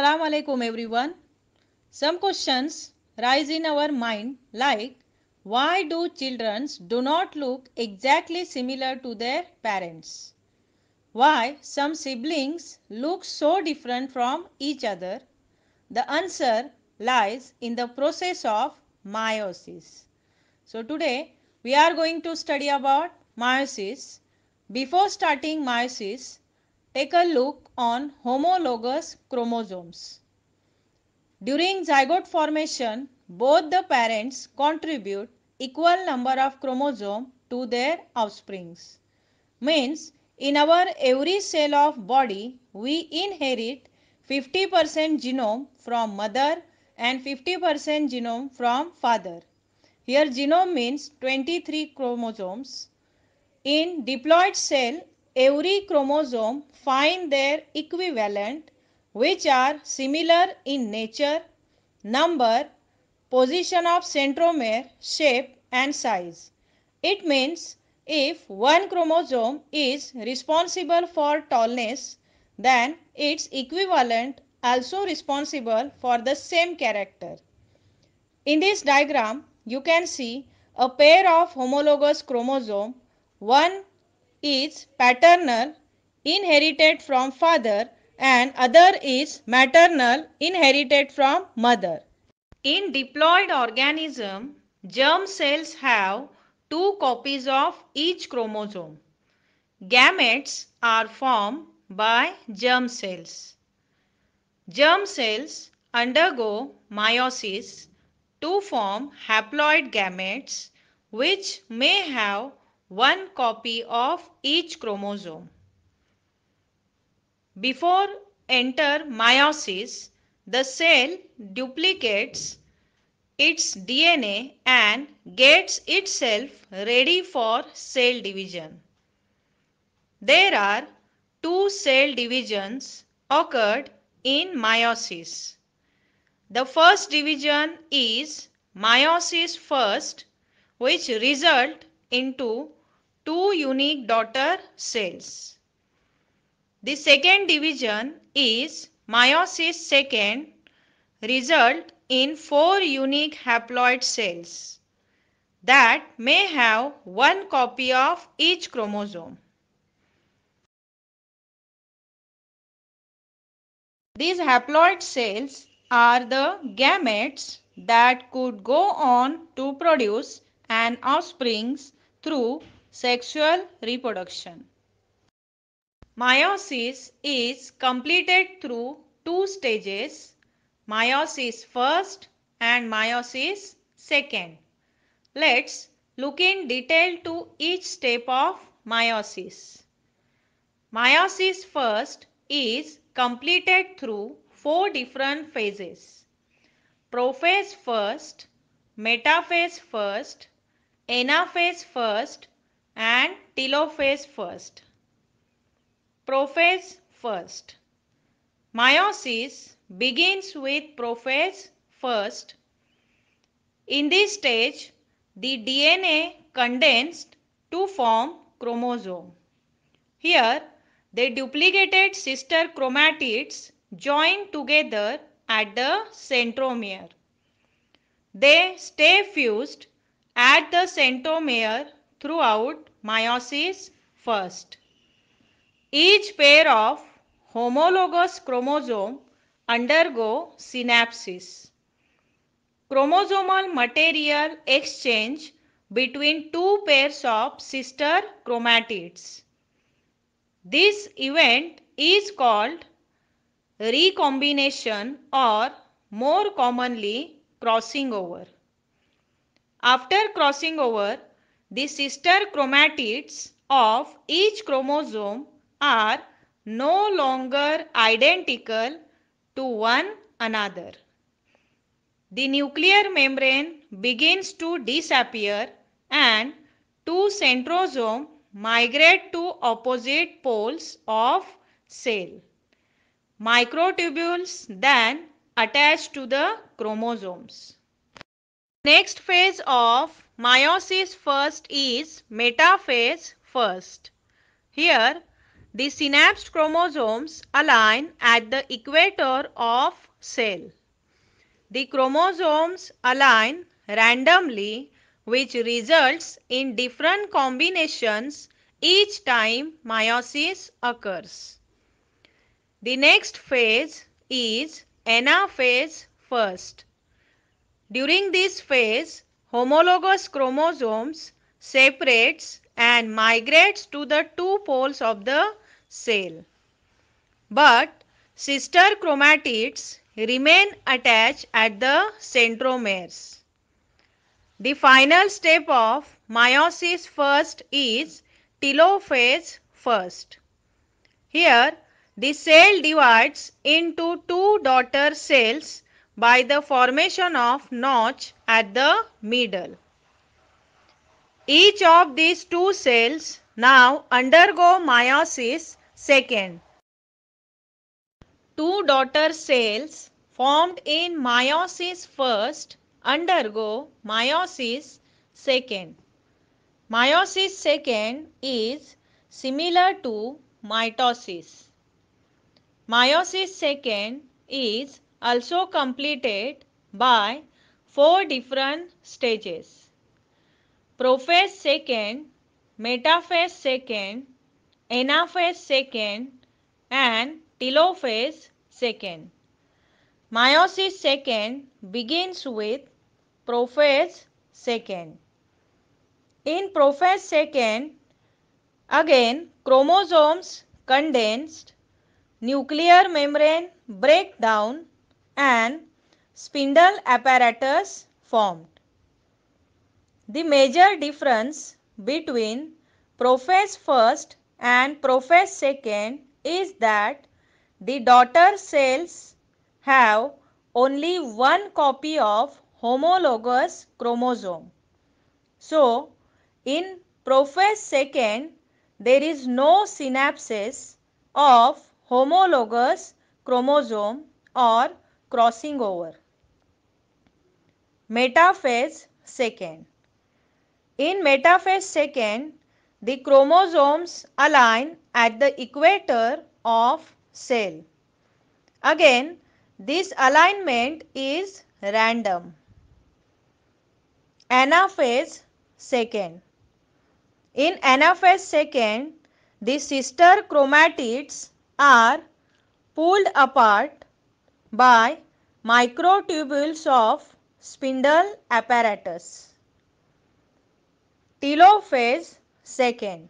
Assalamu alaikum everyone. Some questions rise in our mind like why do children do not look exactly similar to their parents? Why some siblings look so different from each other? The answer lies in the process of meiosis. So today we are going to study about meiosis. Before starting meiosis, take a look on homologous chromosomes. During zygote formation, both the parents contribute equal number of chromosome to their offsprings. Means in our every cell of body, we inherit 50% genome from mother and 50% genome from father. Here genome means 23 chromosomes. In diploid cell, every chromosome find their equivalent which are similar in nature, number, position of centromere, shape and size. It means if one chromosome is responsible for tallness, then its equivalent also responsible for the same character. In this diagram, you can see a pair of homologous chromosome, one is paternal inherited from father and other is maternal inherited from mother. In diploid organism, germ cells have two copies of each chromosome. Gametes are formed by germ cells. Germ cells undergo meiosis to form haploid gametes which may have one copy of each chromosome. Before enter meiosis, the cell duplicates its DNA and gets itself ready for cell division. There are two cell divisions occurred in meiosis. The first division is meiosis first which result into two unique daughter cells. The second division is meiosis second result in four unique haploid cells that may have one copy of each chromosome. These haploid cells are the gametes that could go on to produce an offspring through sexual reproduction. Meiosis is completed through two stages, meiosis first and meiosis second. Let's look in detail to each step of meiosis. Meiosis first is completed through four different phases. Prophase first, metaphase first, anaphase first and telophase first. Prophase first. Meiosis begins with prophase first. In this stage, the DNA condensed to form chromosome. Here, the duplicated sister chromatids join together at the centromere. They stay fused at the centromere throughout meiosis first. Each pair of homologous chromosome undergo synapses. Chromosomal material exchange between two pairs of sister chromatids. This event is called recombination or more commonly crossing over. After crossing over, the sister chromatids of each chromosome are no longer identical to one another. The nuclear membrane begins to disappear and two centrosome migrate to opposite poles of cell. Microtubules then attach to the chromosomes. Next phase of Meiosis first is metaphase first. Here, the synapsed chromosomes align at the equator of cell. The chromosomes align randomly which results in different combinations each time meiosis occurs. The next phase is anaphase first. During this phase, homologous chromosomes separates and migrates to the two poles of the cell. But sister chromatids remain attached at the centromeres. The final step of meiosis first is telophase first. Here the cell divides into two daughter cells by the formation of notch at the middle. Each of these two cells now undergo meiosis second. Two daughter cells formed in meiosis first undergo meiosis second. Meiosis second is similar to mitosis. Meiosis second is also completed by four different stages. Prophase second, metaphase second, anaphase second and telophase second. Meiosis second begins with prophase second. In prophase second, again chromosomes condensed, nuclear membrane break down and spindle apparatus formed. The major difference between prophase first and prophase second is that the daughter cells have only one copy of homologous chromosome. So, in prophase second, there is no synapses of homologous chromosome or crossing over. Metaphase second. In metaphase second, the chromosomes align at the equator of cell. Again, this alignment is random. Anaphase second. In anaphase second, the sister chromatids are pulled apart by microtubules of spindle apparatus. Telophase second.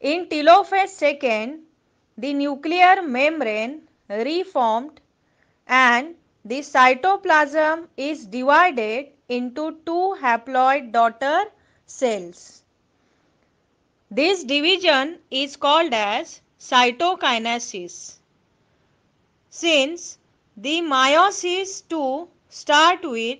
In telophase second, the nuclear membrane reformed and the cytoplasm is divided into two haploid daughter cells. This division is called as cytokinesis. Since the meiosis 2 start with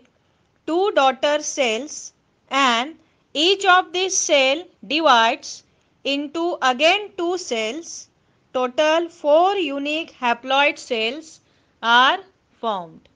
two daughter cells and each of these cell divides into again two cells. Total four unique haploid cells are formed.